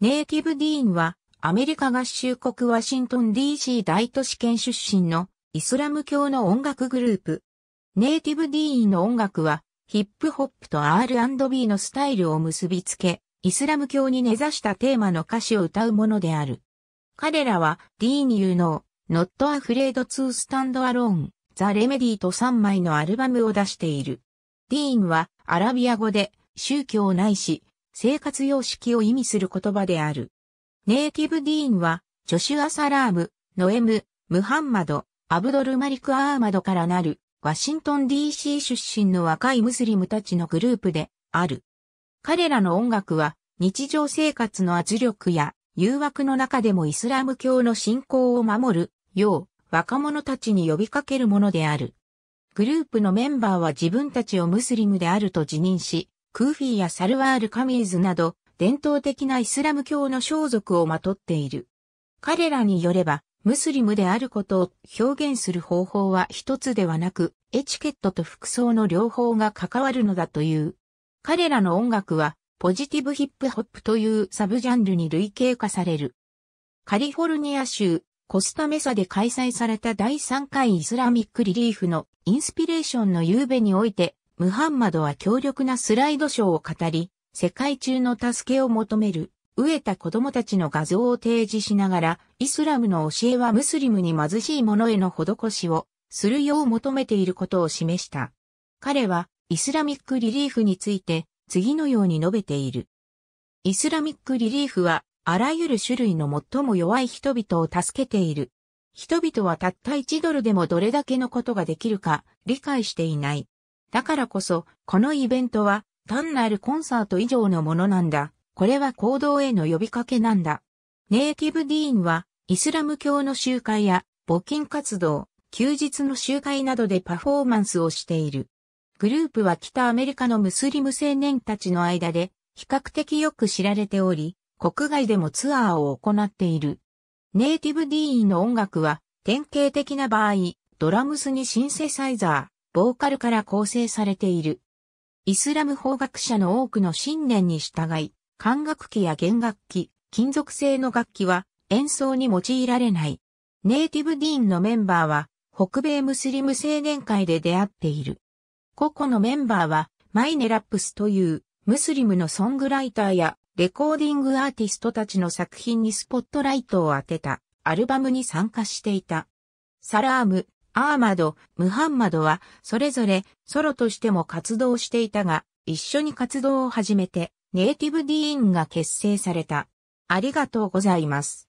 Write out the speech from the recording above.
ネイティブディーンは、アメリカ合衆国ワシントン DC 大都市圏出身のイスラム教の音楽グループ。ネイティブディーンの音楽は、ヒップホップと R&B のスタイルを結びつけ、イスラム教に根ざしたテーマの歌詞を歌うものである。彼らは、ディーン・有能、ノ Not Afraid to Stand Alone、ザ・レメディと3枚のアルバムを出している。ディーンは、アラビア語で、宗教ないし、生活様式を意味する言葉である。ネイティブディーンは、ジョシュア・サラーム、ノエム、ムハンマド、アブドル・マリク・アーマドからなる、ワシントン DC 出身の若いムスリムたちのグループである。彼らの音楽は、日常生活の圧力や誘惑の中でもイスラム教の信仰を守るよう若者たちに呼びかけるものである。グループのメンバーは自分たちをムスリムであると自認し、クーフィーやサルワール・カミーズなど、伝統的なイスラム教の装束をまとっている。彼らによれば、ムスリムであることを表現する方法は一つではなく、エチケットと服装の両方が関わるのだという。彼らの音楽は、ポジティブヒップホップというサブジャンルに類型化される。カリフォルニア州、コスタメサで開催された第3回イスラミックリリーフのインスピレーションの夕べにおいて、ムハンマドは強力なスライドショーを語り、世界中の助けを求める、飢えた子供たちの画像を提示しながら、イスラムの教えはムスリムに貧しい者への施しを、するよう求めていることを示した。彼は、イスラミックリリーフについて、次のように述べている。イスラミックリリーフは、あらゆる種類の最も弱い人々を助けている。人々はたった1ドルでもどれだけのことができるか理解していない。だからこそ、このイベントは単なるコンサート以上のものなんだ。これは行動への呼びかけなんだ。ネイティブディーンは、イスラム教の集会や募金活動、休日の集会などでパフォーマンスをしている。グループは北アメリカのムスリム青年たちの間で比較的よく知られており、国外でもツアーを行っている。ネイティブディーンの音楽は典型的な場合、ドラムスにシンセサイザー。ボーカルから構成されている。イスラム法学者の多くの信念に従い、管楽器や弦楽器、金属製の楽器は演奏に用いられない。ネイティブディーンのメンバーは北米ムスリム青年会で出会っている。個々のメンバーはマイネラップスというムスリムのソングライターやレコーディングアーティストたちの作品にスポットライトを当てたアルバムに参加していた。サラーム、アーマド、ムハンマドは、それぞれソロとしても活動していたが、一緒に活動を始めて、ネイティブディーンが結成された。ありがとうございます。